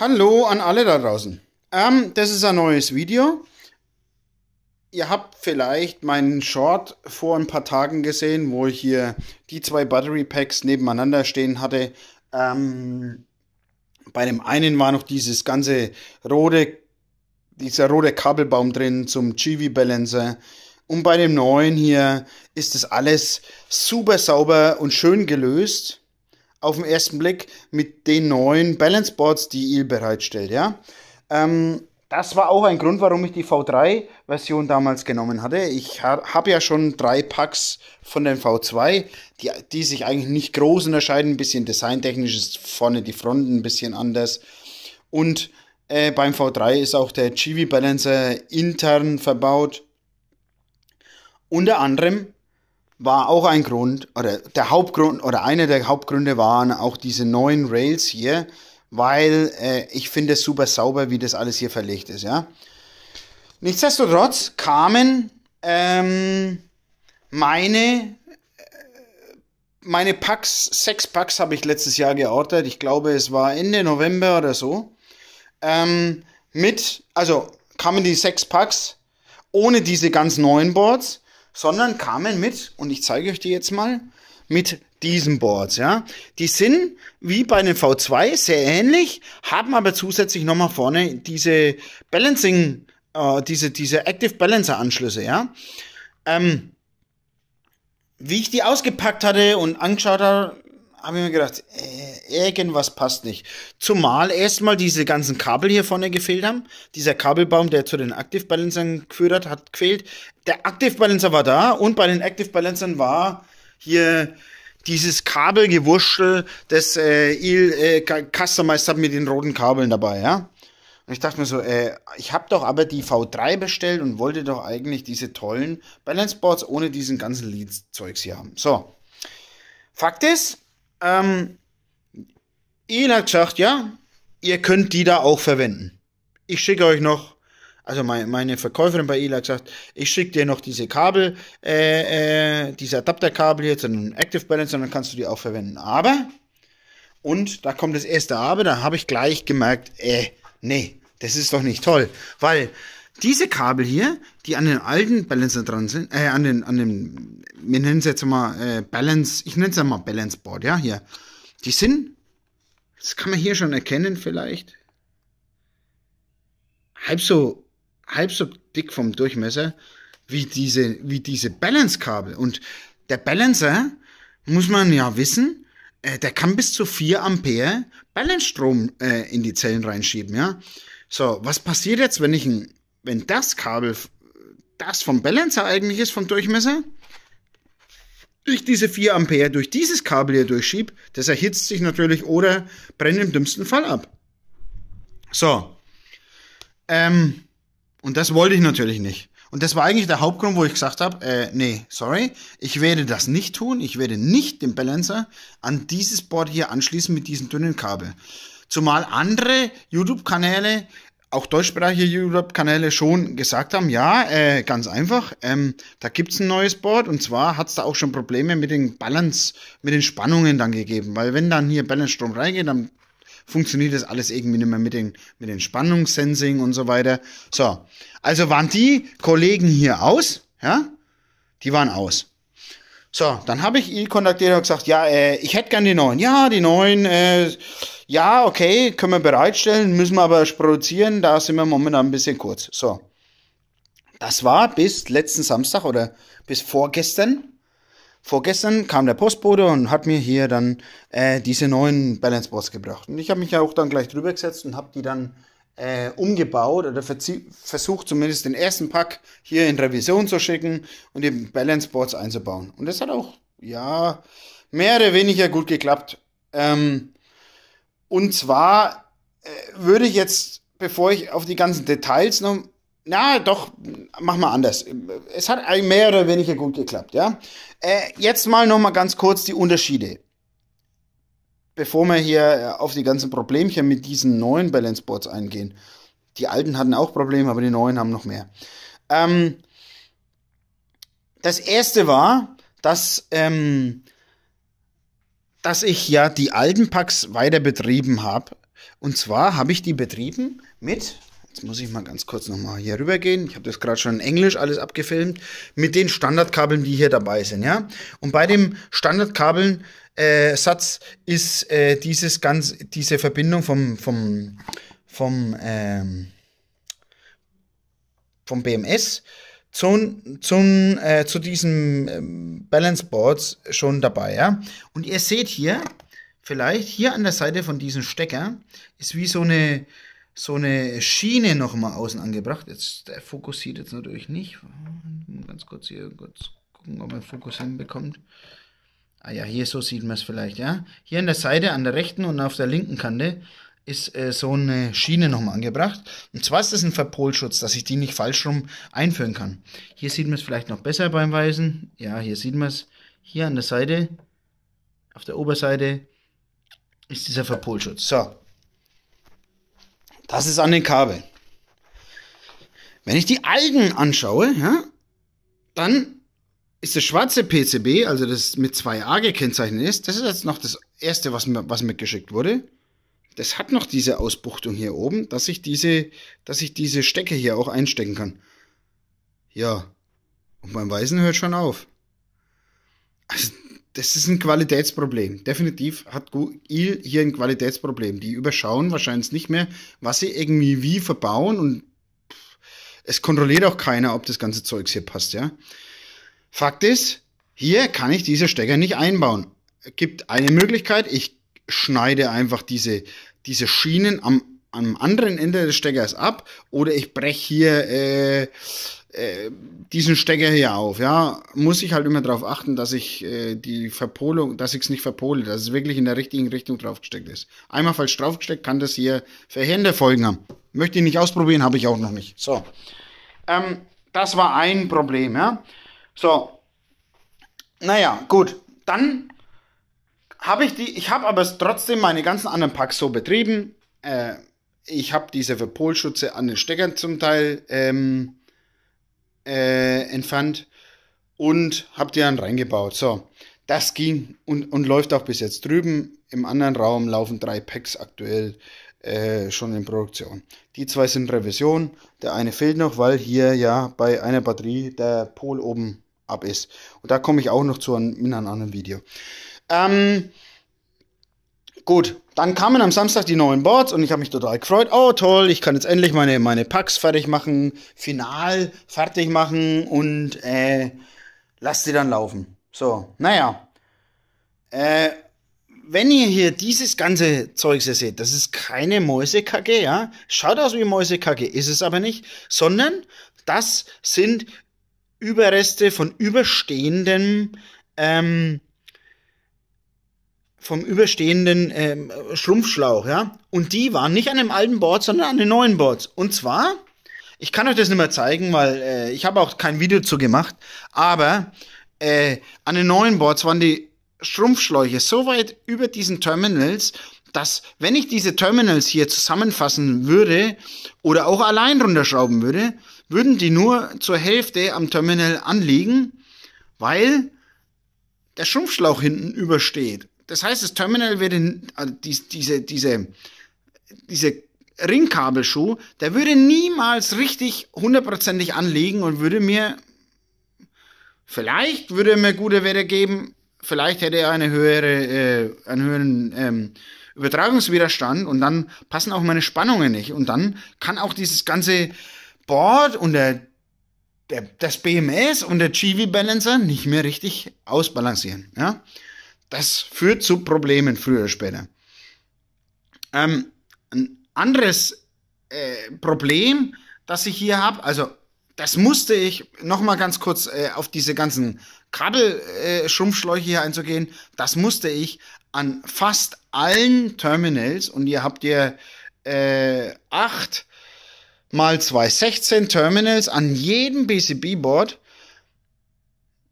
Hallo an alle da draußen. Ähm, das ist ein neues Video. Ihr habt vielleicht meinen Short vor ein paar Tagen gesehen, wo ich hier die zwei Battery Packs nebeneinander stehen hatte. Ähm, bei dem einen war noch dieses ganze rote, dieser rote Kabelbaum drin zum GV Balancer. Und bei dem neuen hier ist das alles super sauber und schön gelöst auf den ersten Blick mit den neuen Balance Boards, die IL e bereitstellt. Ja? Ähm, das war auch ein Grund, warum ich die V3-Version damals genommen hatte. Ich habe ja schon drei Packs von den V2, die, die sich eigentlich nicht groß unterscheiden. Ein bisschen designtechnisch ist vorne die Front ein bisschen anders. Und äh, beim V3 ist auch der Chibi Balancer intern verbaut. Unter anderem war auch ein Grund, oder der Hauptgrund, oder einer der Hauptgründe waren auch diese neuen Rails hier, weil äh, ich finde es super sauber, wie das alles hier verlegt ist, ja. Nichtsdestotrotz kamen ähm, meine, äh, meine Packs, sechs Packs habe ich letztes Jahr geordert. Ich glaube, es war Ende November oder so. Ähm, mit, also kamen die sechs Packs ohne diese ganz neuen Boards sondern kamen mit, und ich zeige euch die jetzt mal, mit diesen Boards, ja. Die sind wie bei den V2 sehr ähnlich, haben aber zusätzlich nochmal vorne diese Balancing, äh, diese, diese Active Balancer Anschlüsse, ja. Ähm, wie ich die ausgepackt hatte und angeschaut habe, habe ich mir gedacht, äh, irgendwas passt nicht. Zumal erstmal diese ganzen Kabel hier vorne gefehlt haben. Dieser Kabelbaum, der zu den Active Balancern geführt hat, hat gefehlt. Der Active Balancer war da und bei den Active Balancern war hier dieses Kabelgewurschtel, das äh, Il äh, customized hat mit den roten Kabeln dabei, ja. Und ich dachte mir so, äh, ich habe doch aber die V3 bestellt und wollte doch eigentlich diese tollen Balance Boards ohne diesen ganzen Lead-Zeugs hier haben. So. Fakt ist, ähm, Enak sagt, ja, ihr könnt die da auch verwenden. Ich schicke euch noch, also mein, meine Verkäuferin bei Elag gesagt, ich schicke dir noch diese Kabel, äh, äh, diese Adapterkabel hier zu einem Active Balance und dann kannst du die auch verwenden. Aber, und da kommt das erste Aber, da habe ich gleich gemerkt, äh, nee, das ist doch nicht toll, weil diese Kabel hier, die an den alten Balancer dran sind, äh, an den, an den, wir nennen es jetzt mal äh, Balance, ich nenne es ja mal Balance Board, ja, hier. Die sind, das kann man hier schon erkennen vielleicht, halb so, halb so dick vom Durchmesser wie diese, wie diese Balance-Kabel. Und der Balancer, muss man ja wissen, äh, der kann bis zu 4 Ampere Balance-Strom äh, in die Zellen reinschieben, ja. So, was passiert jetzt, wenn ich ein wenn das Kabel das vom Balancer eigentlich ist, vom Durchmesser, ich diese 4 Ampere durch dieses Kabel hier durchschiebe, das erhitzt sich natürlich oder brennt im dümmsten Fall ab. So. Ähm, und das wollte ich natürlich nicht. Und das war eigentlich der Hauptgrund, wo ich gesagt habe, äh, nee, sorry, ich werde das nicht tun. Ich werde nicht den Balancer an dieses Board hier anschließen mit diesem dünnen Kabel. Zumal andere YouTube-Kanäle auch deutschsprachige Europe-Kanäle schon gesagt haben, ja, äh, ganz einfach, ähm, da es ein neues Board und zwar hat es da auch schon Probleme mit den Balance, mit den Spannungen dann gegeben, weil wenn dann hier Balance-Strom reingeht, dann funktioniert das alles irgendwie nicht mehr mit den, mit den Spannungssensing und so weiter. So, also waren die Kollegen hier aus, ja, die waren aus. So, dann habe ich ihn kontaktiert und gesagt, ja, äh, ich hätte gern die neuen. Ja, die neuen, äh, ja, okay, können wir bereitstellen, müssen wir aber produzieren, da sind wir momentan ein bisschen kurz. So. Das war bis letzten Samstag oder bis vorgestern. Vorgestern kam der Postbote und hat mir hier dann äh, diese neuen Balance Boards gebracht. Und ich habe mich ja auch dann gleich drüber gesetzt und habe die dann äh, umgebaut oder versucht zumindest den ersten Pack hier in Revision zu schicken und die Balance Boards einzubauen. Und das hat auch, ja, mehr oder weniger gut geklappt. Ähm, und zwar äh, würde ich jetzt, bevor ich auf die ganzen Details noch. Na, doch, mach mal anders. Es hat mehr oder weniger gut geklappt, ja. Äh, jetzt mal noch mal ganz kurz die Unterschiede. Bevor wir hier äh, auf die ganzen Problemchen mit diesen neuen Balance Boards eingehen. Die alten hatten auch Probleme, aber die neuen haben noch mehr. Ähm, das erste war, dass ähm, dass ich ja die alten Packs weiter betrieben habe. Und zwar habe ich die betrieben mit, jetzt muss ich mal ganz kurz nochmal hier rüber gehen, ich habe das gerade schon in Englisch alles abgefilmt, mit den Standardkabeln, die hier dabei sind, ja. Und bei dem Standardkabeln äh, ist äh, dieses ganz, diese Verbindung vom, vom, vom, ähm, vom BMS zum, zum, äh, zu diesem ähm, Balance Boards schon dabei. Ja? Und ihr seht hier, vielleicht hier an der Seite von diesem Stecker, ist wie so eine, so eine Schiene nochmal außen angebracht. Jetzt, der fokussiert jetzt natürlich nicht. Ganz kurz hier kurz gucken, ob man Fokus hinbekommt. Ah ja, hier so sieht man es vielleicht, ja. Hier an der Seite, an der rechten und auf der linken Kante ist äh, so eine Schiene nochmal angebracht. Und zwar ist das ein Verpolschutz, dass ich die nicht falsch rum einführen kann. Hier sieht man es vielleicht noch besser beim Weißen. Ja, hier sieht man es. Hier an der Seite, auf der Oberseite, ist dieser Verpolschutz. So. Das ist an den Kabel. Wenn ich die Algen anschaue, ja, dann ist das schwarze PCB, also das mit 2a gekennzeichnet ist, das ist jetzt noch das erste, was mir, was mir geschickt wurde das hat noch diese Ausbuchtung hier oben, dass ich diese, dass ich diese Stecke hier auch einstecken kann. Ja. Und beim Weisen hört schon auf. Also, das ist ein Qualitätsproblem. Definitiv hat Google hier ein Qualitätsproblem. Die überschauen wahrscheinlich nicht mehr, was sie irgendwie wie verbauen und es kontrolliert auch keiner, ob das ganze Zeugs hier passt, ja. Fakt ist, hier kann ich diese Stecker nicht einbauen. Gibt eine Möglichkeit, ich schneide einfach diese, diese Schienen am, am anderen Ende des Steckers ab oder ich breche hier äh, äh, diesen Stecker hier auf. Ja, muss ich halt immer darauf achten, dass ich äh, die Verpolung, dass ich es nicht verpole, dass es wirklich in der richtigen Richtung draufgesteckt ist. Einmal falsch draufgesteckt, kann das hier verheerende Folgen haben. Möchte ich nicht ausprobieren, habe ich auch noch nicht. So, ähm, das war ein Problem. Ja, so. Naja, gut. Dann habe ich die, ich habe aber trotzdem meine ganzen anderen Packs so betrieben. Äh, ich habe diese Verpolschutze an den Steckern zum Teil ähm, äh, entfernt und habe die dann reingebaut. So, das ging und, und läuft auch bis jetzt drüben. Im anderen Raum laufen drei Packs aktuell äh, schon in Produktion. Die zwei sind Revision. Der eine fehlt noch, weil hier ja bei einer Batterie der Pol oben ab ist. Und da komme ich auch noch zu einem, in einem anderen Video. Ähm, gut, dann kamen am Samstag die neuen Boards und ich habe mich total gefreut. Oh toll, ich kann jetzt endlich meine, meine Packs fertig machen, final fertig machen und äh, lass sie dann laufen. So, naja. Äh, wenn ihr hier dieses ganze Zeugs hier seht, das ist keine Mäusekacke, ja. Schaut aus wie Mäusekacke, ist es aber nicht, sondern das sind Überreste von überstehendem ähm, vom überstehenden ähm, Schrumpfschlauch, ja. Und die waren nicht an dem alten Board, sondern an den neuen Boards. Und zwar, ich kann euch das nicht mehr zeigen, weil äh, ich habe auch kein Video zu gemacht, aber äh, an den neuen Boards waren die Schrumpfschläuche so weit über diesen Terminals, dass wenn ich diese Terminals hier zusammenfassen würde oder auch allein runterschrauben würde, würden die nur zur Hälfte am Terminal anliegen, weil der Schrumpfschlauch hinten übersteht. Das heißt, das Terminal würde, in, also diese, diese, diese Ringkabelschuh, der würde niemals richtig hundertprozentig anlegen und würde mir, vielleicht würde er mir gute Werte geben, vielleicht hätte er eine höhere, äh, einen höheren ähm, Übertragungswiderstand und dann passen auch meine Spannungen nicht. Und dann kann auch dieses ganze Board und der, der das BMS und der GV Balancer nicht mehr richtig ausbalancieren. Ja? Das führt zu Problemen früher oder später. Ähm, ein anderes äh, Problem, das ich hier habe, also das musste ich nochmal ganz kurz äh, auf diese ganzen krabbel äh, hier einzugehen, das musste ich an fast allen Terminals und ihr habt ihr äh, 8 mal 2, 16 Terminals an jedem PCB-Board,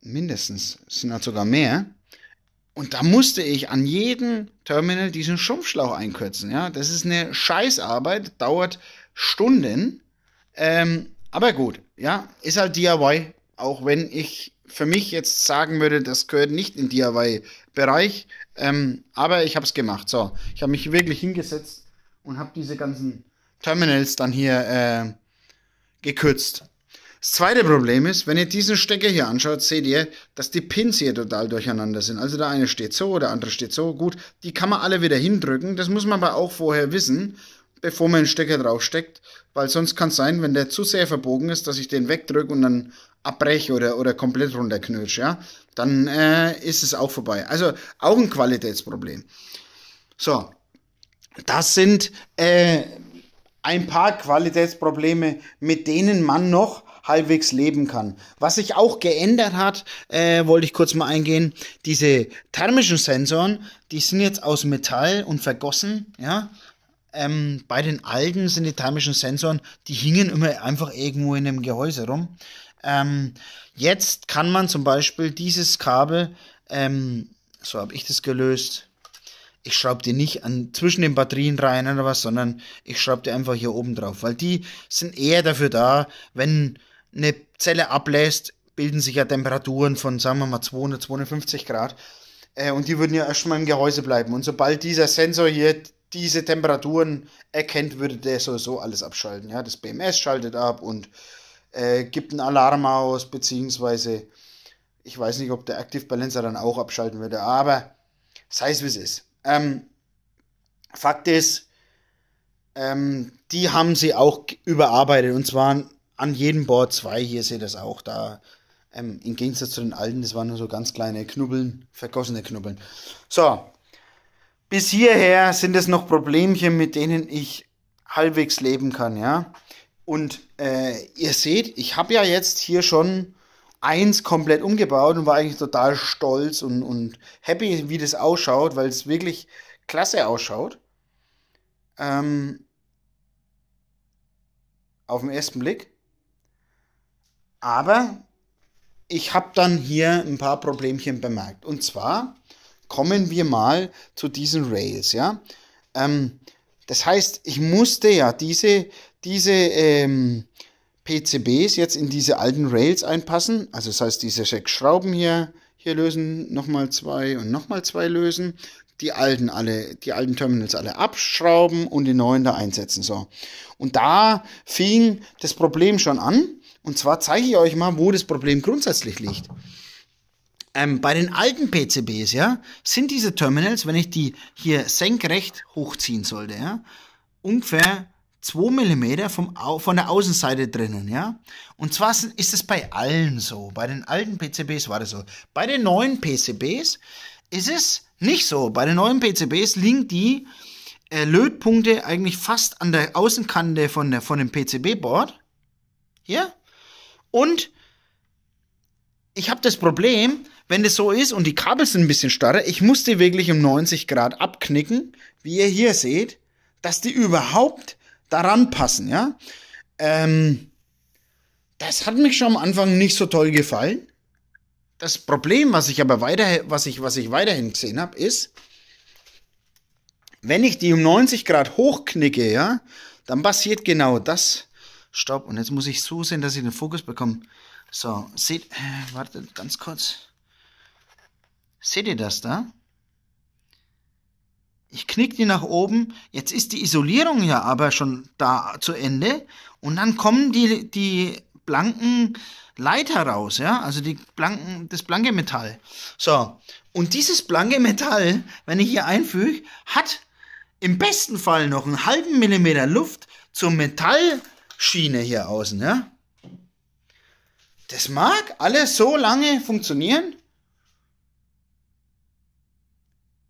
mindestens, sind halt sogar mehr, und da musste ich an jedem Terminal diesen Schrumpfschlauch einkürzen. Ja, das ist eine Scheißarbeit, dauert Stunden. Ähm, aber gut, ja, ist halt DIY. Auch wenn ich für mich jetzt sagen würde, das gehört nicht in DIY-Bereich. Ähm, aber ich habe es gemacht. So, ich habe mich wirklich hingesetzt und habe diese ganzen Terminals dann hier äh, gekürzt. Das zweite Problem ist, wenn ihr diesen Stecker hier anschaut, seht ihr, dass die Pins hier total durcheinander sind. Also der eine steht so, der andere steht so. Gut, die kann man alle wieder hindrücken. Das muss man aber auch vorher wissen, bevor man den Stecker draufsteckt. Weil sonst kann es sein, wenn der zu sehr verbogen ist, dass ich den wegdrücke und dann abbreche oder, oder komplett runterknirsche. ja. Dann äh, ist es auch vorbei. Also auch ein Qualitätsproblem. So, das sind äh, ein paar Qualitätsprobleme, mit denen man noch halbwegs leben kann. Was sich auch geändert hat, äh, wollte ich kurz mal eingehen. Diese thermischen Sensoren, die sind jetzt aus Metall und vergossen, ja. Ähm, bei den alten sind die thermischen Sensoren, die hingen immer einfach irgendwo in einem Gehäuse rum. Ähm, jetzt kann man zum Beispiel dieses Kabel, ähm, so habe ich das gelöst, ich schraube die nicht an, zwischen den Batterien rein oder was, sondern ich schraube die einfach hier oben drauf, weil die sind eher dafür da, wenn eine Zelle ablässt, bilden sich ja Temperaturen von, sagen wir mal, 200, 250 Grad. Äh, und die würden ja erstmal im Gehäuse bleiben. Und sobald dieser Sensor hier diese Temperaturen erkennt, würde der sowieso alles abschalten. Ja, das BMS schaltet ab und äh, gibt einen Alarm aus, beziehungsweise ich weiß nicht, ob der Active Balancer dann auch abschalten würde, aber sei es wie es ist. Ähm, Fakt ist, ähm, die haben sie auch überarbeitet und zwar an jedem Board zwei. Hier seht ihr das auch. Da ähm, im Gegensatz zu den alten, das waren nur so ganz kleine Knubbeln, vergossene Knubbeln. So, bis hierher sind es noch Problemchen, mit denen ich halbwegs leben kann, ja. Und äh, ihr seht, ich habe ja jetzt hier schon eins komplett umgebaut und war eigentlich total stolz und, und happy, wie das ausschaut, weil es wirklich klasse ausschaut. Ähm, auf den ersten Blick. Aber ich habe dann hier ein paar Problemchen bemerkt. Und zwar kommen wir mal zu diesen Rails, ja. Ähm, das heißt, ich musste ja diese, diese ähm, PCBs jetzt in diese alten Rails einpassen. Also das heißt, diese sechs Schrauben hier, hier lösen, nochmal zwei und nochmal zwei lösen. Die alten, alle, die alten Terminals alle abschrauben und die neuen da einsetzen. So. Und da fing das Problem schon an und zwar zeige ich euch mal, wo das Problem grundsätzlich liegt. Ähm, bei den alten PCBs, ja, sind diese Terminals, wenn ich die hier senkrecht hochziehen sollte, ja, ungefähr 2 mm vom, von der Außenseite drinnen, ja. Und zwar ist es bei allen so. Bei den alten PCBs war das so. Bei den neuen PCBs ist es nicht so. Bei den neuen PCBs liegen die äh, Lötpunkte eigentlich fast an der Außenkante von, der, von dem PCB-Board. Hier. Und ich habe das Problem, wenn das so ist und die Kabel sind ein bisschen starre, ich muss die wirklich um 90 Grad abknicken, wie ihr hier seht, dass die überhaupt daran passen, ja. Ähm, das hat mich schon am Anfang nicht so toll gefallen. Das Problem, was ich aber weiter, was ich, was ich weiterhin gesehen habe, ist, wenn ich die um 90 Grad hochknicke, ja, dann passiert genau das. Stopp. Und jetzt muss ich so sehen, dass ich den Fokus bekomme. So, seht, äh, wartet ganz kurz. Seht ihr das da? Ich knicke die nach oben. Jetzt ist die Isolierung ja aber schon da zu Ende. Und dann kommen die, die blanken Leiter raus, ja? Also die blanken, das blanke Metall. So. Und dieses blanke Metall, wenn ich hier einfüge, hat im besten Fall noch einen halben Millimeter Luft zum Metall Schiene hier außen, ja? Das mag alles so lange funktionieren.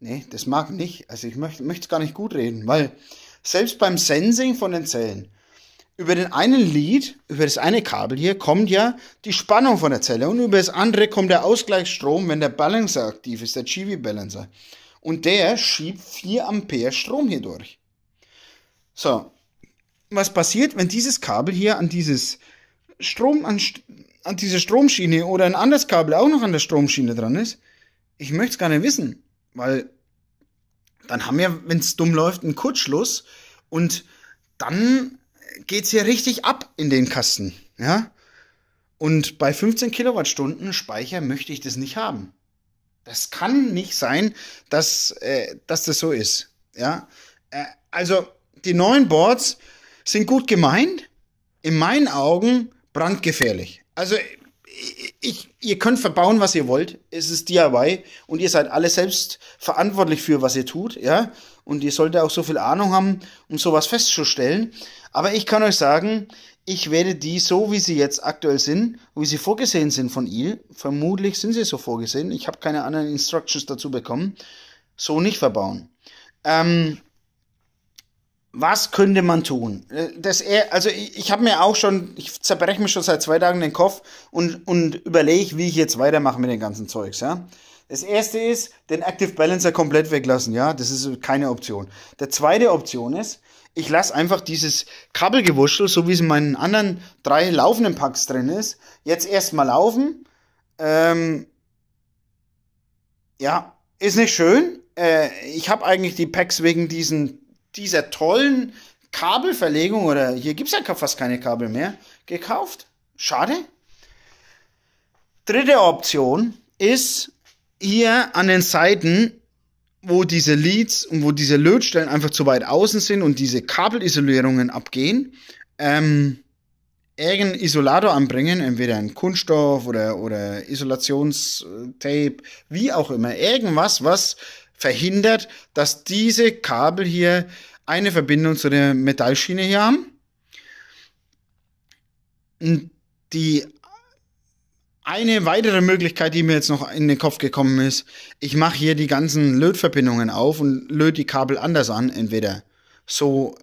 Nee, das mag nicht. Also ich möchte es gar nicht gut reden, weil selbst beim Sensing von den Zellen, über den einen Lead, über das eine Kabel hier, kommt ja die Spannung von der Zelle und über das andere kommt der Ausgleichsstrom, wenn der Balancer aktiv ist, der GV Balancer. Und der schiebt 4 Ampere Strom hier durch. So, was passiert, wenn dieses Kabel hier an dieses Strom, an, an diese Stromschiene oder ein anderes Kabel auch noch an der Stromschiene dran ist? Ich möchte es gar nicht wissen, weil dann haben wir, wenn es dumm läuft, einen Kurzschluss und dann geht es hier richtig ab in den Kasten, ja? Und bei 15 Kilowattstunden Speicher möchte ich das nicht haben. Das kann nicht sein, dass, äh, dass das so ist. Ja? Äh, also die neuen Boards sind gut gemeint, in meinen Augen brandgefährlich. Also ich, ihr könnt verbauen, was ihr wollt. Es ist DIY und ihr seid alle selbst verantwortlich für, was ihr tut, ja. Und ihr solltet auch so viel Ahnung haben, um sowas festzustellen. Aber ich kann euch sagen, ich werde die so, wie sie jetzt aktuell sind, wie sie vorgesehen sind von ihr, vermutlich sind sie so vorgesehen. Ich habe keine anderen Instructions dazu bekommen, so nicht verbauen. Ähm, was könnte man tun? Äh, das eher, also ich, ich habe mir auch schon, ich zerbreche mir schon seit zwei Tagen den Kopf und, und überlege, wie ich jetzt weitermache mit dem ganzen Zeugs, ja. Das erste ist, den Active Balancer komplett weglassen, ja. Das ist keine Option. Der zweite Option ist, ich lasse einfach dieses Kabelgewuschel, so wie es in meinen anderen drei laufenden Packs drin ist, jetzt erstmal laufen. Ähm, ja, ist nicht schön. Äh, ich habe eigentlich die Packs wegen diesen dieser tollen Kabelverlegung oder hier gibt es ja fast keine Kabel mehr, gekauft. Schade. Dritte Option ist hier an den Seiten, wo diese Leads und wo diese Lötstellen einfach zu weit außen sind und diese Kabelisolierungen abgehen, ähm, irgendeinen Isolator anbringen, entweder ein Kunststoff oder, oder Isolationstape, wie auch immer, irgendwas, was verhindert, dass diese Kabel hier eine Verbindung zu der Metallschiene hier haben. Und die eine weitere Möglichkeit, die mir jetzt noch in den Kopf gekommen ist, ich mache hier die ganzen Lötverbindungen auf und löte die Kabel anders an, entweder so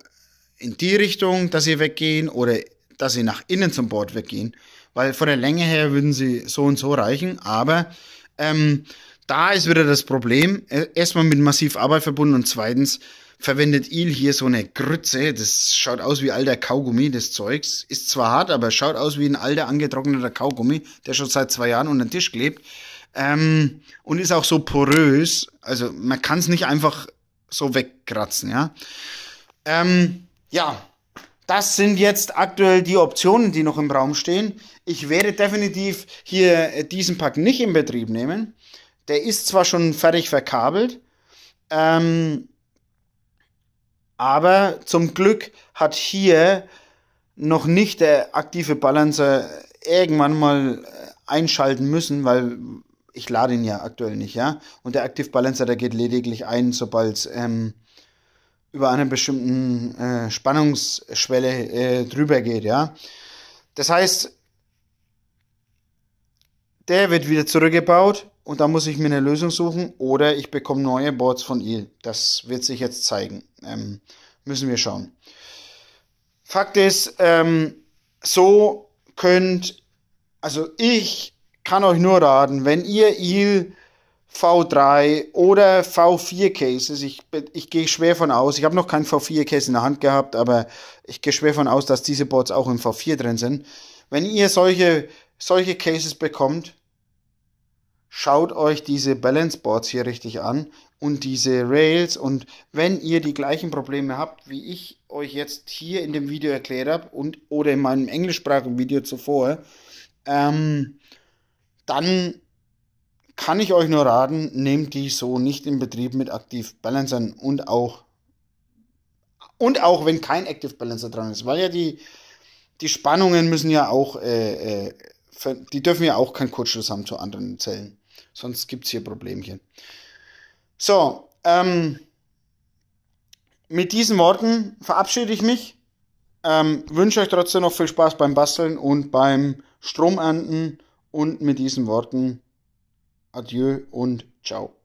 in die Richtung, dass sie weggehen oder dass sie nach innen zum Board weggehen, weil von der Länge her würden sie so und so reichen, aber ähm, da ist wieder das Problem. Äh, erstmal mit massiv Arbeit verbunden und zweitens verwendet Il hier so eine Grütze. Das schaut aus wie alter Kaugummi des Zeugs. Ist zwar hart, aber schaut aus wie ein alter angetrockneter Kaugummi, der schon seit zwei Jahren unter den Tisch klebt. Ähm, und ist auch so porös. Also man kann es nicht einfach so wegkratzen, ja. Ähm, ja, das sind jetzt aktuell die Optionen, die noch im Raum stehen. Ich werde definitiv hier äh, diesen Pack nicht in Betrieb nehmen. Der ist zwar schon fertig verkabelt, ähm, aber zum Glück hat hier noch nicht der aktive Balancer irgendwann mal äh, einschalten müssen, weil ich lade ihn ja aktuell nicht, ja. Und der Active Balancer, der geht lediglich ein, sobald ähm, über einer bestimmten äh, Spannungsschwelle äh, drüber geht, ja. Das heißt, der wird wieder zurückgebaut und da muss ich mir eine Lösung suchen oder ich bekomme neue Boards von ihr. Das wird sich jetzt zeigen. Ähm, müssen wir schauen. Fakt ist, ähm, so könnt, also ich kann euch nur raten, wenn ihr IL V3 oder V4 Cases, ich, ich gehe schwer von aus, ich habe noch kein V4 Case in der Hand gehabt, aber ich gehe schwer von aus, dass diese Boards auch im V4 drin sind. Wenn ihr solche, solche Cases bekommt, schaut euch diese Balance Boards hier richtig an und diese Rails und wenn ihr die gleichen Probleme habt, wie ich euch jetzt hier in dem Video erklärt habe und oder in meinem englischsprachigen Video zuvor, ähm, dann kann ich euch nur raten, nehmt die so nicht in Betrieb mit Active Balancern und auch und auch wenn kein Active Balancer dran ist, weil ja die die Spannungen müssen ja auch äh, äh, die dürfen ja auch keinen Kurzschluss haben zu anderen Zellen. Sonst gibt es hier Problemchen. So, ähm, mit diesen Worten verabschiede ich mich. Ähm, wünsche euch trotzdem noch viel Spaß beim Basteln und beim Stromernten. Und mit diesen Worten adieu und ciao.